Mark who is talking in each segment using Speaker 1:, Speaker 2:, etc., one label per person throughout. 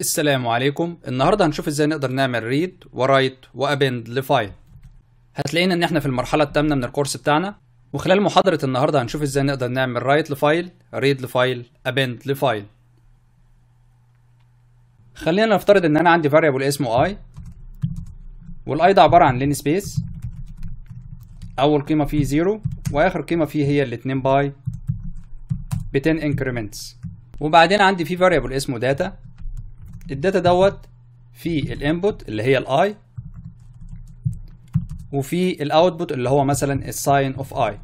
Speaker 1: السلام عليكم النهاردة هنشوف ازاي نقدر نعمل ريد ورايت وابند لفايل هتلاقينا ان احنا في المرحلة الثامنة من الكورس بتاعنا وخلال محاضرة النهاردة هنشوف ازاي نقدر نعمل رايت لفايل ريد لفايل ابند لفايل خلينا نفترض ان انا عندي variable اسمه اي والاي ده عبارة عن لين سبيس اول قيمة فيه 0 واخر قيمة فيه هي ال2 باي ب 10 increments وبعدين عندي فيه variable اسمه داتا الداتا دوت في الانبوت اللي هي الاي وفي الاوتبوت اللي هو مثلا الساين اوف اي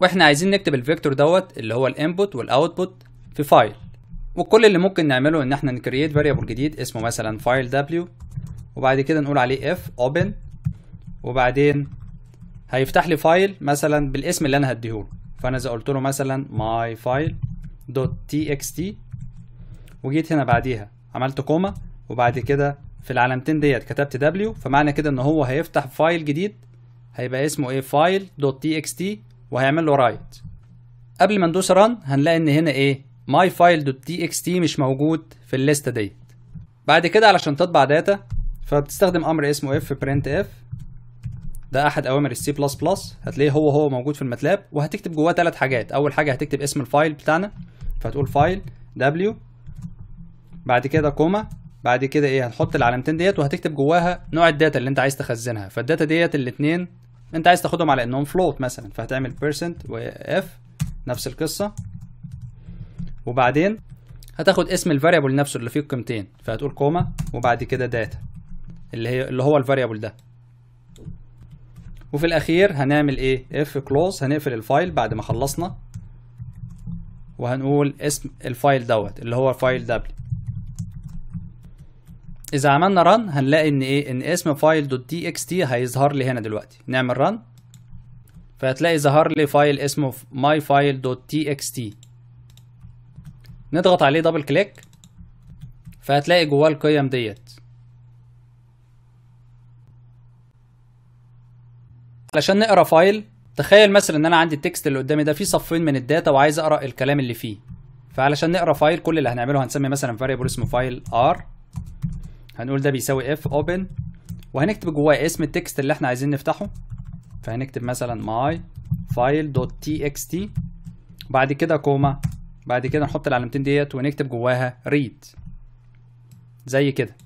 Speaker 1: واحنا عايزين نكتب الفيكتور دوت اللي هو الانبوت والاوتبوت في فايل وكل اللي ممكن نعمله ان احنا نكرييت فاريبل جديد اسمه مثلا فايل دبليو وبعد كده نقول عليه اف اوبن وبعدين هيفتح لي فايل مثلا بالاسم اللي انا هديهوله فانا اذا قلت له مثلا my file.txt دوت وجيت هنا بعديها عملت كوما وبعد كده في العلامتين ديت كتبت دبليو فمعنى كده ان هو هيفتح فايل جديد هيبقى اسمه ايه فايل دوت تي اكس تي وهيعمل له رايت قبل ما ندوس ران هنلاقي ان هنا ايه ماي فايل دوت تي اكس تي مش موجود في الليسته ديت بعد كده علشان تطبع داتا فبتستخدم امر اسمه اف برنت اف ده احد اوامر السي بلس بلس هتلاقيه هو هو موجود في الماتلاب وهتكتب جواه ثلاث حاجات اول حاجه هتكتب اسم الفايل بتاعنا فهتقول فايل دبليو بعد كده كوما بعد كده ايه هتحط العلامتين ديت وهتكتب جواها نوع الداتا اللي انت عايز تخزنها فالداتا ديت الاثنين انت عايز تاخدهم على انهم فلوت مثلا فهتعمل بيرسنت واف نفس القصه وبعدين هتاخد اسم الفاريبل نفسه اللي فيه القيمتين فهتقول كوما وبعد كده داتا اللي هي اللي هو الفاريبل ده وفي الاخير هنعمل ايه اف كلوز هنقفل الفايل بعد ما خلصنا وهنقول اسم الفايل دوت اللي هو فايل دبليو اذا عملنا ران هنلاقي ان ايه ان اسم فايل دوت دي اكس تي هيظهر لي هنا دلوقتي نعمل ران فهتلاقي ظهر لي فايل اسمه ماي فايل دوت تي اكس تي نضغط عليه دبل كليك فهتلاقي جواه القيم ديت علشان نقرا فايل تخيل مثلا ان انا عندي التكست اللي قدامي ده فيه صفين من الداتا وعايز اقرا الكلام اللي فيه فعلشان نقرا فايل كل اللي هنعمله هنسمي مثلا فاريبل اسمه فايل ار هنقول ده بيساوي اف اوبن وهنكتب جواه اسم التكست اللي احنا عايزين نفتحه فهنكتب مثلا my تي اكس تي بعد كده كوما بعد كده نحط العلامتين ديت ونكتب جواها read زي كده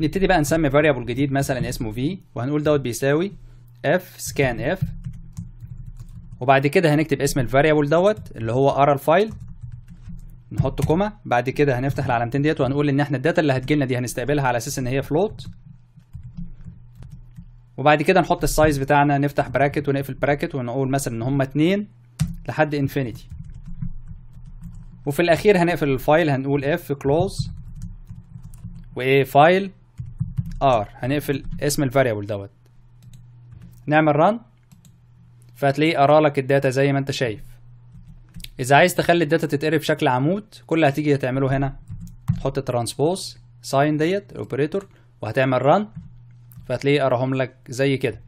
Speaker 1: نبتدي بقى نسمي فاريبل جديد مثلا اسمه v وهنقول دوت بيساوي اف سكان اف وبعد كده هنكتب اسم الفاريبل دوت اللي هو ار الفايل نحط كوما بعد كده هنفتح العلامتين ديت وهنقول ان احنا الداتا اللي هتجيلنا دي هنستقبلها على اساس ان هي فلوت وبعد كده نحط السايز بتاعنا نفتح براكت ونقفل براكت ونقول مثلا ان هما اتنين لحد انفينيتي وفي الاخير هنقفل الفايل هنقول اف كلوز وايه فايل ار هنقفل اسم الفاريبل دوت نعمل ران فهتلاقيه قرا لك الداتا زي ما انت شايف اذا عايز تخلي الداتا تتقري بشكل عمود كل اللي هتيجي هتعمله هنا تحط ترانسبوز ساين ديت اوبريتور وهتعمل ران فهتلاقيه قراهم لك زي كده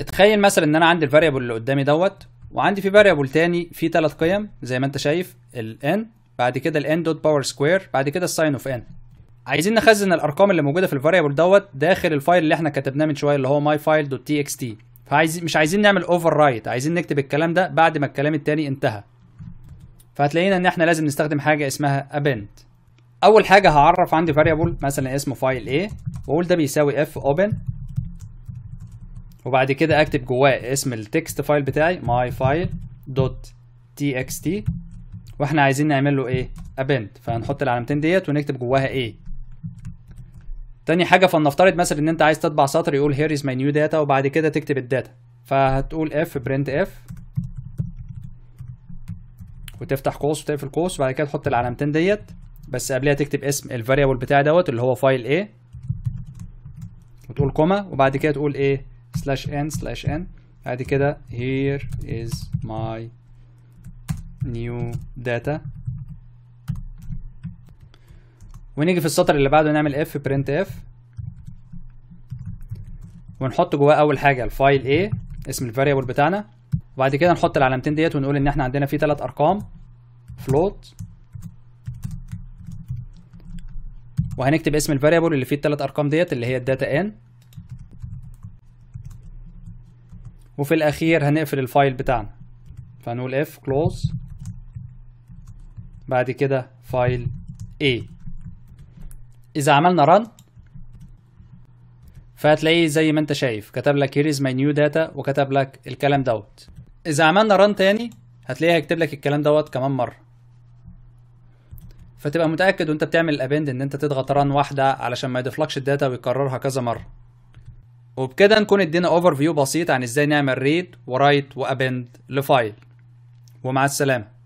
Speaker 1: اتخيل مثلا ان انا عندي الفاريبل اللي قدامي دوت وعندي في فاريبل تاني فيه ثلاث قيم زي ما انت شايف ال n بعد كده ال n دوت باور سكوير بعد كده الساين اوف n عايزين نخزن الارقام اللي موجوده في الفاريبل دوت داخل الفايل اللي احنا كتبناه من شويه اللي هو my file.txt فعايز مش عايزين نعمل اوفر رايت عايزين نكتب الكلام ده بعد ما الكلام التاني انتهى فهتلاقينا ان احنا لازم نستخدم حاجه اسمها ابند اول حاجه هعرف عندي فاريبل مثلا اسمه فايل A واقول ده بيساوي f open وبعد كده اكتب جواه اسم التكست فايل بتاعي my تي اكس تي واحنا عايزين نعمل له ايه ابند فهنحط العلامتين ديت ونكتب جواها ايه تاني حاجه فلنفترض مثلا ان انت عايز تطبع سطر يقول هير از ماي نيو داتا وبعد كده تكتب الداتا فهتقول اف برنت اف وتفتح قوس وتقفل قوس وبعد كده تحط العلامتين ديت بس قبلها تكتب اسم الفاريبل بتاع دوت اللي هو فايل ايه وتقول كوما وبعد كده تقول ايه سلاش ان سلاش ان بعد كده here is my new data ونيجي في السطر اللي بعده نعمل اف برنت اف ونحط جواه اول حاجه الفايل A اسم الفاريبل بتاعنا وبعد كده نحط العلامتين ديت ونقول ان احنا عندنا فيه ثلاث ارقام فلوت وهنكتب اسم الفاريبل اللي فيه الثلاث ارقام ديت اللي هي الداتا ان وفي الاخير هنقفل الفايل بتاعنا فهنقول اف كلوز بعد كده فايل A اذا عملنا ران فهتلاقيه زي ما انت شايف كتب لك here is my new data وكتب لك الكلام دوت اذا عملنا ران تاني هتلاقيه هيكتب لك الكلام دوت كمان مره فتبقى متاكد وانت بتعمل الابند ان انت تضغط ران واحده علشان ما يضيفلكش الداتا ويكررها كذا مره وبكده نكون ادينا اوفر فيو بسيط عن ازاي نعمل ريد ورايت وابند لفايل ومع السلامه